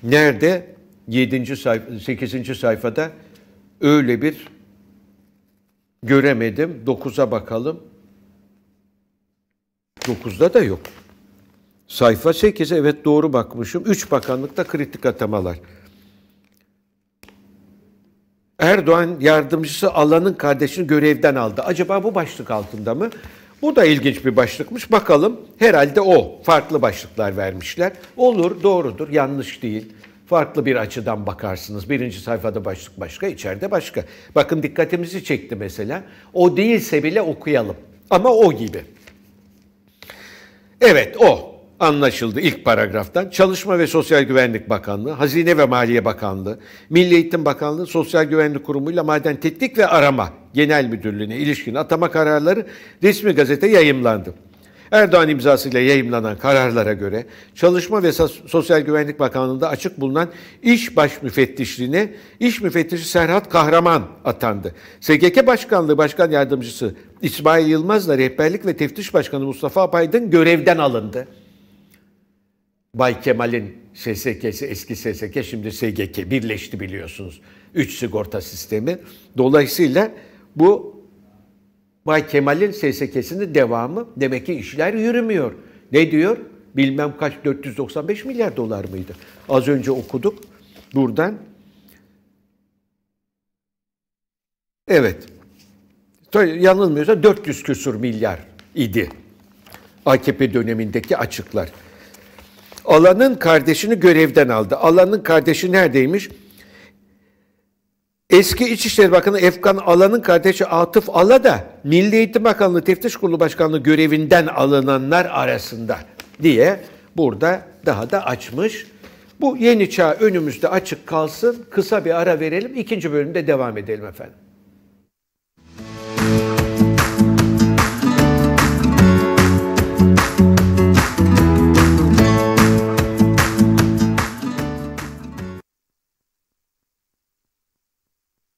Nerede? 7. sayfa 8. sayfada öyle bir Göremedim. 9'a bakalım. 9'da da yok. Sayfa 8 evet doğru bakmışım. 3 bakanlıkta kritik atamalar. Erdoğan yardımcısı Alan'ın kardeşini görevden aldı. Acaba bu başlık altında mı? Bu da ilginç bir başlıkmış. Bakalım herhalde o. Farklı başlıklar vermişler. Olur doğrudur yanlış değil farklı bir açıdan bakarsınız. Birinci sayfada başlık başka, içeride başka. Bakın dikkatimizi çekti mesela. O değilse bile okuyalım. Ama o gibi. Evet o anlaşıldı ilk paragraftan. Çalışma ve Sosyal Güvenlik Bakanlığı, Hazine ve Maliye Bakanlığı, Milli Eğitim Bakanlığı, Sosyal Güvenlik Kurumu ile Maden Tetkik ve Arama Genel Müdürlüğü'ne ilişkin atama kararları resmi gazete yayımlandı. Erdoğan imzasıyla yayımlanan kararlara göre Çalışma ve Sosyal Güvenlik Bakanlığı'nda açık bulunan iş Baş Müfettişliğine iş Müfettişi Serhat Kahraman atandı. SGK Başkanlığı Başkan Yardımcısı İsmail Yılmaz da Rehberlik ve Teftiş Başkanı Mustafa Apaydın görevden alındı. Bay Kemal'in SSK'si eski SSK şimdi SGK birleşti biliyorsunuz. Üç sigorta sistemi. Dolayısıyla bu Bay Kemal'in SSK'sinin devamı demek ki işler yürümüyor. Ne diyor? Bilmem kaç 495 milyar dolar mıydı? Az önce okuduk buradan. Evet. Yanılmıyorsa 400 küsur milyar idi. AKP dönemindeki açıklar. Alan'ın kardeşini görevden aldı. Alan'ın kardeşi neredeymiş? Eski İçişleri Bakanı Efkan Alan'ın kardeşi Atıf Ala da Milli Eğitim Bakanlığı Teftiş Kurulu Başkanlığı görevinden alınanlar arasında diye burada daha da açmış. Bu yeni çağ önümüzde açık kalsın. Kısa bir ara verelim. İkinci bölümde devam edelim efendim.